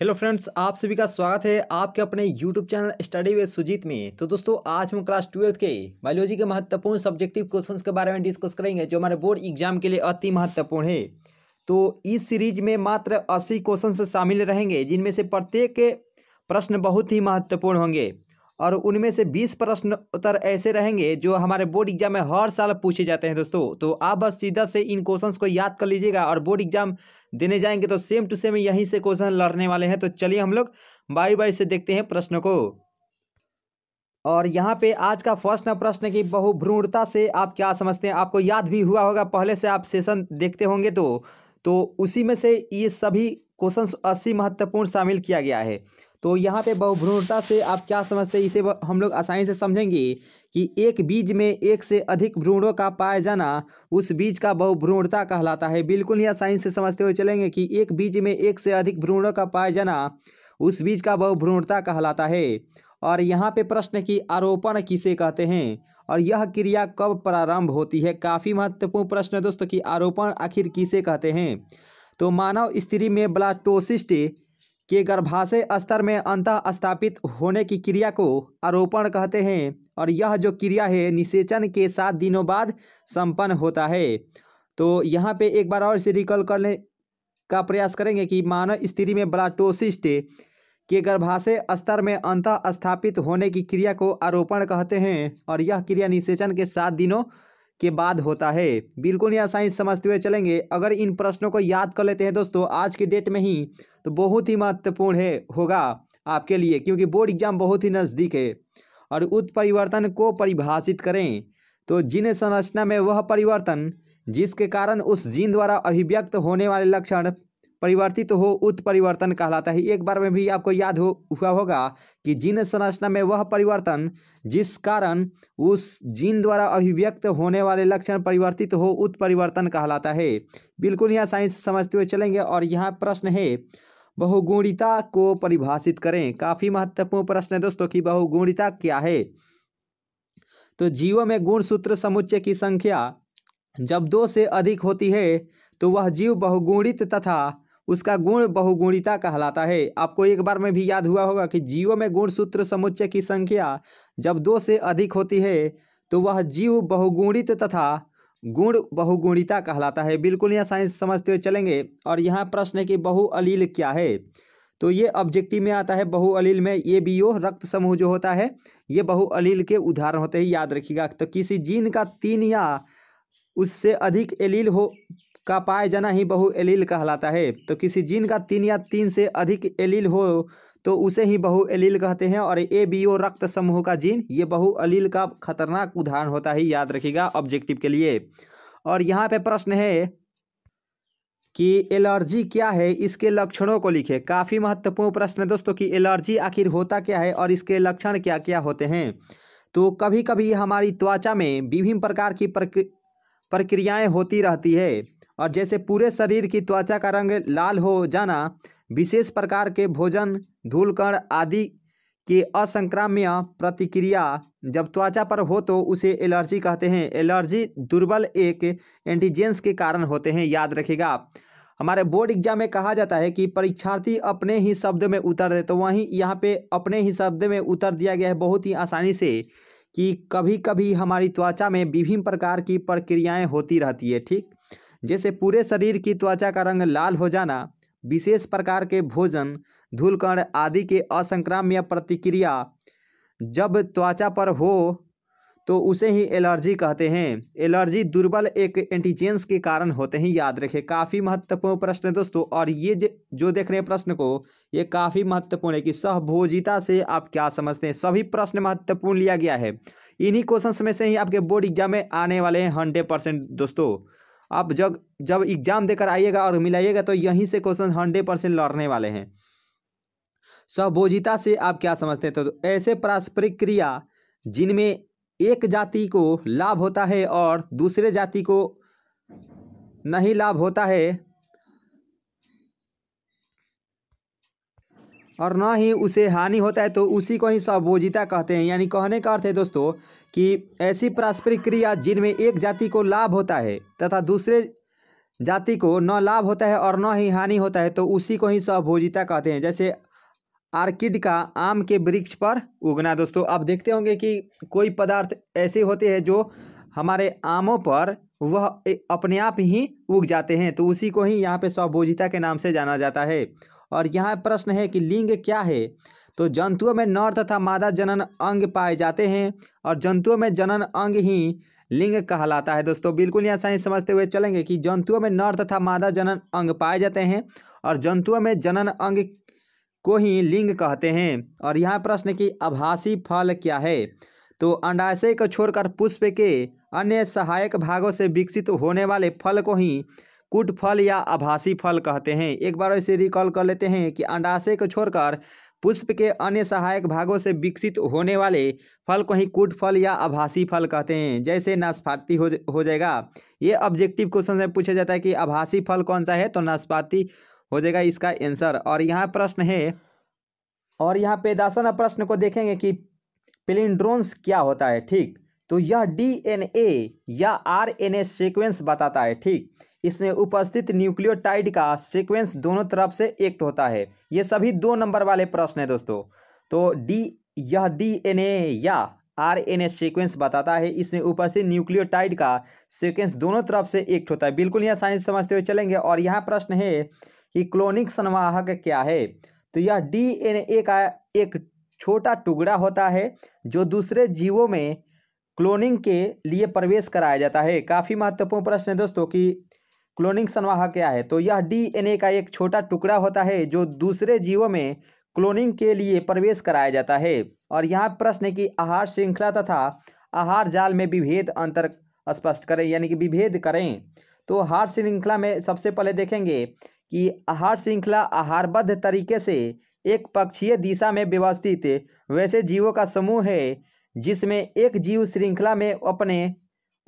hello friends आप सभी का स्वागत है आपके अपने YouTube channel study with Sujit में तो दोस्तों आज हम क्लास ट्वेल्थ के बायोलॉजी के महत्वपूर्ण सब्जेक्टिव क्वेश्चंस के बारे में डिस्कस करेंगे जो हमारे बोर्ड एग्जाम के लिए अति महत्वपूर्ण है तो इस सीरीज में मात्र अस्सी क्वेश्चन शामिल रहेंगे जिनमें से प्रत्येक प्रश्न बहुत ही महत्वपूर्ण होंगे और उनमें से बीस प्रश्न उत्तर ऐसे रहेंगे जो हमारे बोर्ड एग्जाम में हर साल पूछे जाते हैं दोस्तों तो आप बस सीधा से इन क्वेश्चन को याद कर लीजिएगा और बोर्ड एग्जाम देने जाएंगे तो सेम टू सेम यहीं से क्वेश्चन लड़ने वाले हैं तो चलिए हम लोग बारी बारी से देखते हैं प्रश्न को और यहाँ पे आज का फर्स्ट प्रश्न की बहुभ्रूणता से आप क्या समझते हैं आपको याद भी हुआ होगा पहले से आप सेशन देखते होंगे तो तो उसी में से ये सभी क्वेश्चन अस्सी महत्वपूर्ण शामिल किया गया है तो यहाँ पे बहुभ्रूणता से आप क्या समझते हैं इसे हम लोग आसानी से समझेंगे कि एक बीज में एक से अधिक भ्रूणों का पाया जाना उस बीज का बहुभ्रूणता कहलाता है बिल्कुल ही आसानी से समझते हुए चलेंगे कि एक बीज में एक से अधिक भ्रूणों का पाया जाना उस बीज का बहुभ्रूणता कहलाता है और यहाँ पे प्रश्न की आरोपण किसे कहते हैं और यह क्रिया कब प्रारंभ होती है काफ़ी महत्वपूर्ण प्रश्न है दोस्तों कि आरोपण आखिर किसे कहते हैं तो मानव स्त्री में ब्लास्टोसिस्ट के गर्भाशय स्तर में अंतः स्थापित होने की क्रिया को आरोपण कहते हैं और यह जो क्रिया है निषेचन के सात दिनों बाद संपन्न होता है तो यहाँ पे एक बार और इसे रिकॉल करने का प्रयास करेंगे कि मानव स्त्री में ब्लास्टोसिस्ट के गर्भाशय स्तर में अंतः स्थापित होने की क्रिया को आरोपण कहते हैं और यह क्रिया निषेचन के सात दिनों के बाद होता है बिल्कुल यह साइंस समझते हुए चलेंगे अगर इन प्रश्नों को याद कर लेते हैं दोस्तों आज के डेट में ही तो बहुत ही महत्वपूर्ण है होगा आपके लिए क्योंकि बोर्ड एग्जाम बहुत ही नज़दीक है और उत्परिवर्तन को परिभाषित करें तो जिन संरचना में वह परिवर्तन जिसके कारण उस जीन द्वारा अभिव्यक्त होने वाले लक्षण परिवर्तित हो उत्परिवर्तन कहलाता है एक बार में भी आपको याद हो हुआ होगा कि जीन संरचना में वह परिवर्तन जिस कारण उस जीन द्वारा अभिव्यक्त होने वाले लक्षण परिवर्तित हो उत्परिवर्तन कहलाता है बिल्कुल यह साइंस समझते हुए चलेंगे और यहाँ प्रश्न है बहुगुणिता को परिभाषित करें काफ़ी महत्वपूर्ण प्रश्न है दोस्तों कि बहुगुणिता क्या है तो जीवों में गुण सूत्र समुच्चय की संख्या जब दो से अधिक होती है तो वह जीव बहुगुणित तथा उसका गुण बहुगुणिता कहलाता है आपको एक बार में भी याद हुआ होगा कि जीवो में गुण सूत्र समुच्चय की संख्या जब दो से अधिक होती है तो वह जीव बहुगुणित तथा गुण बहुगुणिता कहलाता है बिल्कुल यह साइंस समझते हुए चलेंगे और यहाँ प्रश्न है कि बहुअलील क्या है तो ये ऑब्जेक्टिव में आता है बहुअलील में ये बी यो रक्त समूह जो होता है ये बहुअलील के उदाहरण होते हैं याद रखिएगा तो किसी जीन का तीन या उससे अधिक एलील हो का पाए जाना ही बहु एलील कहलाता है तो किसी जीन का तीन या तीन से अधिक एलील हो तो उसे ही बहु एलील कहते हैं और ए बी ओ रक्त समूह का जीन ये बहु अलील का खतरनाक उदाहरण होता है याद रखिएगा ऑब्जेक्टिव के लिए और यहाँ पे प्रश्न है कि एलर्जी क्या है इसके लक्षणों को लिखे काफ़ी महत्वपूर्ण प्रश्न है दोस्तों कि एलर्जी आखिर होता क्या है और इसके लक्षण क्या क्या होते हैं तो कभी कभी हमारी त्वचा में विभिन्न प्रकार की प्रक्रियाएं होती रहती है और जैसे पूरे शरीर की त्वचा का रंग लाल हो जाना विशेष प्रकार के भोजन धूलकण आदि की असंक्राम्य प्रतिक्रिया जब त्वचा पर हो तो उसे एलर्जी कहते हैं एलर्जी दुर्बल एक एंटीजेंस के कारण होते हैं याद रखेगा हमारे बोर्ड एग्जाम में कहा जाता है कि परीक्षार्थी अपने ही शब्द में उतर दे तो वहीं यहाँ पे अपने ही शब्द में उतर दिया गया है बहुत ही आसानी से कि कभी कभी हमारी त्वचा में विभिन्न प्रकार की प्रक्रियाएं होती रहती है ठीक जैसे पूरे शरीर की त्वचा का रंग लाल हो जाना विशेष प्रकार के भोजन धूलकण आदि के असंक्राम्य प्रतिक्रिया जब त्वचा पर हो तो उसे ही एलर्जी कहते हैं एलर्जी दुर्बल एक एंटीजेंस के कारण होते हैं याद रखें काफ़ी महत्वपूर्ण प्रश्न है दोस्तों और ये जो देख रहे हैं प्रश्न को ये काफ़ी महत्वपूर्ण है कि सहभोजिता से आप क्या समझते हैं सभी प्रश्न महत्वपूर्ण लिया गया है इन्हीं क्वेश्चन में से ही आपके बोर्ड एग्जाम में आने वाले हैं हंड्रेड परसेंट दोस्तों आप जब जब एग्ज़ाम देकर आइएगा और मिलाइएगा तो यहीं से क्वेश्चन हंड्रेड परसेंट लड़ने वाले हैं स्वभोजिता से आप क्या समझते हैं तो ऐसे पारस्परिक क्रिया जिनमें एक जाति को लाभ होता है और दूसरे जाति को नहीं लाभ होता है और ना ही उसे हानि होता है तो उसी को ही स्वाभोजिता कहते हैं यानी कहने का अर्थ है दोस्तों कि ऐसी पारस्परिक क्रिया जिनमें एक जाति को लाभ होता है तथा दूसरे जाति को न लाभ होता है और न ही हानि होता है तो उसी को ही सहभोजिता कहते हैं जैसे आर्किड का आम के वृक्ष पर उगना दोस्तों आप देखते होंगे कि कोई पदार्थ ऐसे होते हैं जो हमारे आमों पर वह अपने आप ही उग जाते हैं तो उसी को ही यहाँ पे स्वभोजिता के नाम से जाना जाता है और यहाँ प्रश्न है कि लिंग क्या है तो जंतुओं में नर तथा मादा जनन अंग पाए जाते हैं और जंतुओं में जनन अंग ही लिंग कहलाता है दोस्तों बिल्कुल यहाँ साइंस समझते हुए चलेंगे कि जंतुओं में नर तथा मादा जनन अंग पाए जाते हैं और जंतुओं में जनन अंग को ही लिंग कहते हैं और यहाँ प्रश्न की आभासी फल क्या है तो अंडाशय को छोड़कर पुष्प के अन्य सहायक भागों से विकसित होने वाले फल को ही कूट फल या आभासी फल कहते हैं एक बार ऐसे रिकॉल कर लेते हैं कि अंडाशय को छोड़कर पुष्प के अन्य सहायक भागों से विकसित होने वाले फल को ही कूट फल या आभासी फल कहते हैं जैसे नाशपाती हो हो जाएगा ये ऑब्जेक्टिव क्वेश्चन में पूछा जाता है कि आभासी फल कौन सा है तो नाशपाती हो जाएगा इसका आंसर और यहाँ प्रश्न है और यहाँ पे दासन प्रश्न को देखेंगे कि प्लिंड्रोन्स क्या होता है ठीक तो यह डी या आर सीक्वेंस बताता है ठीक इसमें उपस्थित न्यूक्लियोटाइड का सीक्वेंस दोनों तरफ से एक्ट होता है ये सभी दो नंबर वाले प्रश्न है दोस्तों तो डी यह डीएनए या आरएनए सीक्वेंस बताता है इसमें उपस्थित न्यूक्लियोटाइड का सीक्वेंस दोनों तरफ से एक्ट होता है बिल्कुल यह साइंस समझते हुए चलेंगे और यह प्रश्न है कि क्लोनिक संवाहक क्या है तो यह ए का एक छोटा टुकड़ा होता है जो दूसरे जीवों में क्लोनिंग के लिए प्रवेश कराया जाता है काफ़ी महत्वपूर्ण प्रश्न है दोस्तों कि क्लोनिंग संवाहक क्या है तो यह डीएनए का एक छोटा टुकड़ा होता है जो दूसरे जीवों में क्लोनिंग के लिए प्रवेश कराया जाता है और यहाँ प्रश्न है कि आहार श्रृंखला तथा आहार जाल में विभेद अंतर स्पष्ट करें यानी कि विभेद करें तो आहार श्रृंखला में सबसे पहले देखेंगे कि आहार श्रृंखला आहारबद्ध तरीके से एक पक्षीय दिशा में व्यवस्थित वैसे जीवों का समूह है जिसमें एक जीव श्रृंखला में अपने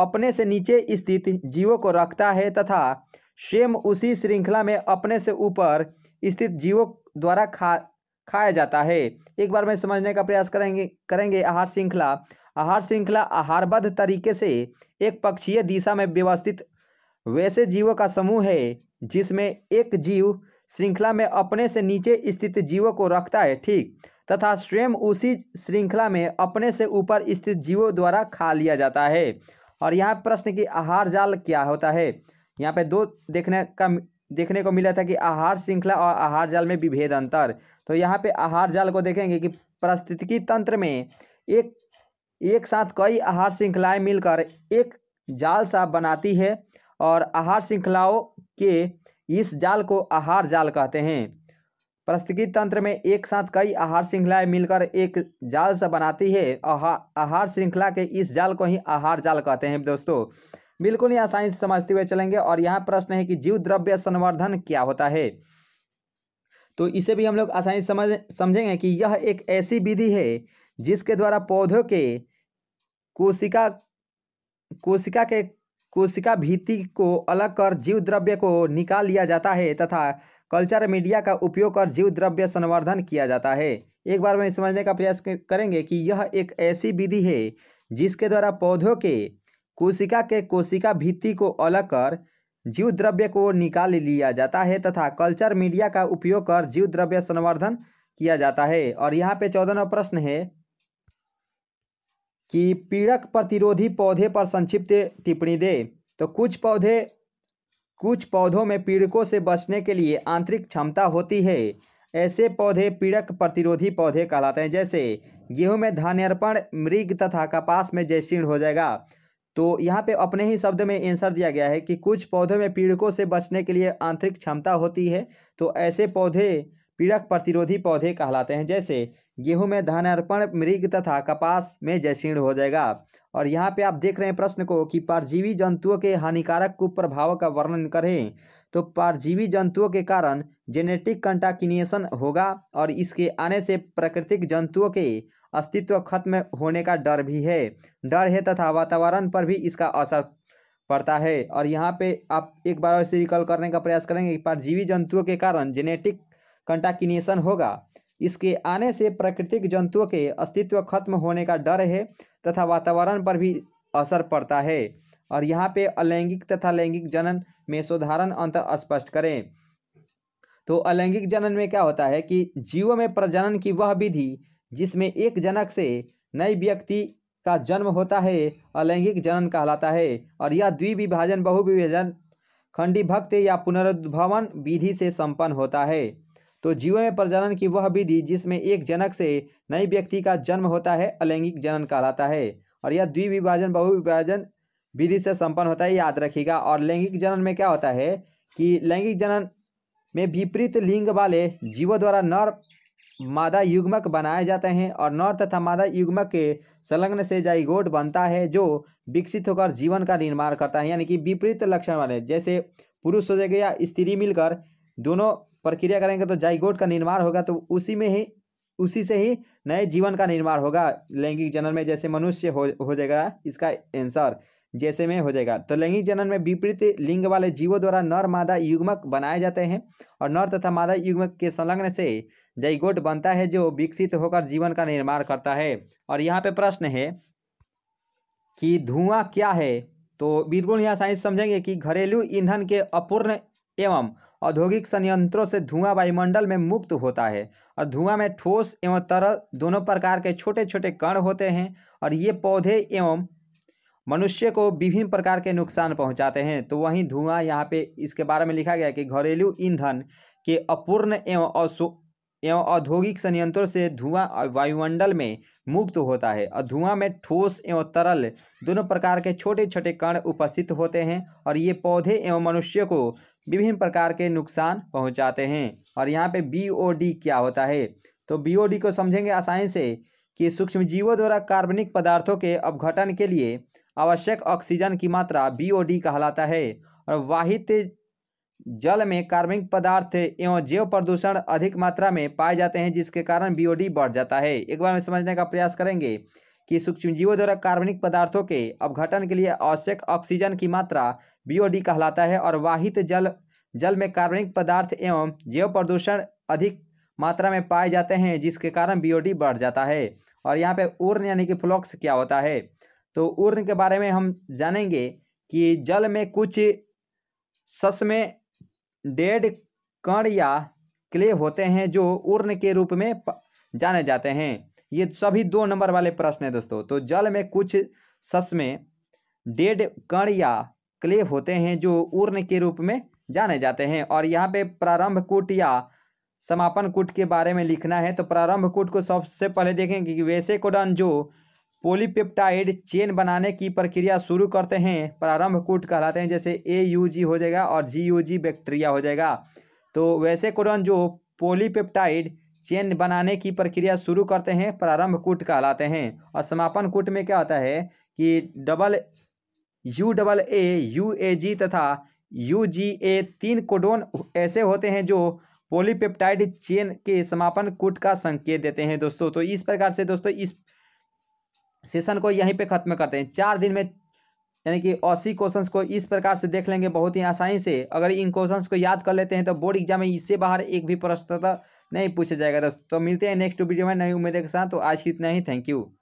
अपने से नीचे स्थित जीवों को रखता है तथा शेम उसी श्रृंखला में अपने से ऊपर स्थित जीवों द्वारा खा खाया जाता है एक बार में समझने का प्रयास करेंगे करेंगे आहार श्रृंखला आहार श्रृंखला आहारबद्ध तरीके से एक पक्षीय दिशा में व्यवस्थित वैसे जीवों का समूह है जिसमें एक जीव श्रृंखला में अपने से नीचे स्थित जीवों को रखता है ठीक तथा स्वयं उसी श्रृंखला में अपने से ऊपर स्थित जीवों द्वारा खा लिया जाता है और यहाँ प्रश्न कि आहार जाल क्या होता है यहाँ पे दो देखने का देखने को मिला था कि आहार श्रृंखला और आहार जाल में विभेद अंतर तो यहाँ पे आहार जाल को देखेंगे कि परिस्थितिकी तंत्र में एक एक साथ कई आहार श्रृंखलाएँ मिलकर एक जाल सा बनाती है और आहार श्रृंखलाओं के इस जाल को आहार जाल कहते हैं परिस्थिति तंत्र में एक साथ कई आहार श्रृंखलाएं मिलकर एक जाल सा बनाती है आहा, आहार श्रृंखला के इस जाल को ही आहार जाल कहते हैं दोस्तों बिल्कुल ही आसानी से समझते हुए चलेंगे और यहाँ प्रश्न है कि जीव द्रव्य संवर्धन क्या होता है तो इसे भी हम लोग आसानी से समझ समझेंगे कि यह एक ऐसी विधि है जिसके द्वारा पौधों के कोशिका कोशिका के कोशिका भीति को अलग कर जीव द्रव्य को निकाल लिया जाता है तथा कल्चर मीडिया का उपयोग कर जीव द्रव्य संवर्धन किया जाता है एक बार में समझने का प्रयास करेंगे कि यह एक ऐसी विधि है जिसके द्वारा पौधों के कोशिका के कोशिका भित्ति को अलग कर जीव द्रव्य को निकाल लिया जाता है तथा कल्चर मीडिया का उपयोग कर जीव द्रव्य संवर्धन किया जाता है और यहाँ पे नंबर प्रश्न है कि पीड़क प्रतिरोधी पौधे पर संक्षिप्त टिप्पणी दे तो कुछ पौधे कुछ पौधों में पीड़कों से बचने के लिए आंतरिक क्षमता होती है ऐसे पौधे पीड़क प्रतिरोधी पौधे कहलाते हैं जैसे गेहूं में धान्यर्पण मृग तथा कपास में जैसीण हो जाएगा तो यहाँ पे अपने ही शब्द में आंसर दिया गया है कि कुछ पौधों में पीड़कों से बचने के लिए आंतरिक क्षमता होती है तो ऐसे पौधे पीड़क प्रतिरोधी पौधे कहलाते हैं जैसे गेहूं में धान्यर्पण मृग तथा कपास में जैसीण हो जाएगा और यहाँ पे आप देख रहे हैं प्रश्न को कि परजीवी जंतुओं के हानिकारक कुप्रभावों का वर्णन करें तो परजीवी जंतुओं के कारण जेनेटिक कंटाकिनेशन होगा और इसके आने से प्राकृतिक जंतुओं के अस्तित्व खत्म होने का डर भी है डर है तथा वातावरण पर भी इसका असर पड़ता है और यहाँ पे आप एक बार और से रिकॉल करने का प्रयास करेंगे परजीवी जंतुओं के कारण जेनेटिक कंटाकिनेशन होगा इसके आने से प्राकृतिक जंतुओं के अस्तित्व खत्म होने का डर है तथा वातावरण पर भी असर पड़ता है और यहाँ पे अलैंगिक तथा लैंगिक जनन में सुधारण अंतर स्पष्ट करें तो अलैंगिक जनन में क्या होता है कि जीवों में प्रजनन की वह विधि जिसमें एक जनक से नई व्यक्ति का जन्म होता है अलैंगिक जनन कहलाता है और यह द्विविभाजन बहुविभाजन खंडी भक्त या पुनरुद्भवन विधि से संपन्न होता है तो जीव में प्रजनन की वह विधि जिसमें एक जनक से नई व्यक्ति का जन्म होता है अलैंगिक जनन कहलाता है और यह द्विविभाजन बहुविभाजन विधि से संपन्न होता है याद रखिएगा और लैंगिक जनन में क्या होता है कि लैंगिक जनन में विपरीत लिंग वाले जीवों द्वारा नर मादा युग्मक बनाए जाते हैं और नर तथा मादा युग्मक के संलग्न से जाइगोट बनता है जो विकसित होकर जीवन का निर्माण करता है यानी कि विपरीत लक्षण वाले जैसे पुरुष हो जाएगा या स्त्री मिलकर दोनों प्रक्रिया करेंगे तो जाइगोट का निर्माण होगा तो उसी में ही उसी से ही नए जीवन का निर्माण होगा लैंगिक जनन में जैसे मनुष्य हो हो जाएगा इसका आंसर जैसे में हो जाएगा तो लैंगिक जनन में विपरीत लिंग वाले जीवों द्वारा नर मादा युग्मक बनाए जाते हैं और नर तथा मादा युग्मक के संलग्न से जयगोट बनता है जो विकसित होकर जीवन का निर्माण करता है और यहाँ पे प्रश्न है कि धुआं क्या है तो बिल्कुल यहाँ साइंस समझेंगे कि घरेलू ईंधन के अपूर्ण एवं औद्योगिक संयंत्रों से धुआं वायुमंडल में मुक्त होता है और धुआं में ठोस एवं तरल दोनों प्रकार के छोटे छोटे कण होते हैं और ये पौधे एवं मनुष्य को विभिन्न प्रकार के नुकसान पहुंचाते हैं तो वहीं धुआं यहाँ पे इसके बारे में लिखा गया कि घरेलू ईंधन के अपूर्ण एवं एवं औद्योगिक संयंत्रों से धुआं वायुमंडल में मुक्त होता है और धुआं में ठोस एवं तरल दोनों प्रकार के छोटे छोटे कण उपस्थित होते हैं और ये पौधे एवं मनुष्य को विभिन्न प्रकार के नुकसान पहुंचाते हैं और यहाँ पे बीओडी क्या होता है तो बीओडी को समझेंगे आसानी से कि सूक्ष्म जीवों द्वारा कार्बनिक पदार्थों के अपघटन के लिए आवश्यक ऑक्सीजन की मात्रा बी कहलाता है और वाहित जल में कार्बनिक पदार्थ एवं जैव प्रदूषण अधिक मात्रा में पाए जाते हैं जिसके कारण बीओडी बढ़ जाता है एक बार में समझने का प्रयास करेंगे कि जीवों द्वारा कार्बनिक पदार्थों के अपघटन के लिए आवश्यक ऑक्सीजन की मात्रा बीओडी कहलाता है और वाहित जल जल में कार्बनिक पदार्थ एवं जैव प्रदूषण अधिक मात्रा में पाए जाते हैं जिसके कारण बीओडी बढ़ जाता है और यहाँ पे उर्न यानी कि फ्लॉक्स क्या होता है तो उर्न के बारे में हम जानेंगे कि जल में कुछ सस में डेढ़ कण या क्ले होते हैं जो उर्न के रूप में जाने जाते हैं ये सभी दो नंबर वाले प्रश्न है दोस्तों तो जल में कुछ में डेड कण या क्ले होते हैं जो उर्ण के रूप में जाने जाते हैं और यहाँ पे प्रारंभ कूट या समापन कूट के बारे में लिखना है तो प्रारंभ कूट को सबसे पहले देखेंगे कि वैसे कोडन जो पोलीपेप्टाइड चेन बनाने की प्रक्रिया शुरू करते हैं प्रारंभ कूट कहलाते हैं जैसे ए यू जी हो जाएगा और जी यू जी बैक्टीरिया हो जाएगा तो वैसे कोडन जो पोलीपेप्टाइड चेन बनाने की प्रक्रिया शुरू करते हैं प्रारंभ कूट कहलाते हैं और समापन कूट में क्या होता है कि double U double A U A G तथा यू जी ए तीन कोडोन ऐसे होते हैं जो पॉलीपेप्टाइड चेन के समापन कूट का संकेत देते हैं दोस्तों तो इस प्रकार से दोस्तों इस सेशन को यहीं पे ख़त्म करते हैं चार दिन में यानी कि अस्सी क्वेश्चंस को इस प्रकार से देख लेंगे बहुत ही आसानी से अगर इन क्वेश्चंस को याद कर लेते हैं तो बोर्ड एग्जाम में इससे बाहर एक भी प्रश्न नहीं पूछा जाएगा दोस्तों तो मिलते हैं नेक्स्ट वीडियो में नई उम्मीद के साथ तो आज इतना ही थैंक यू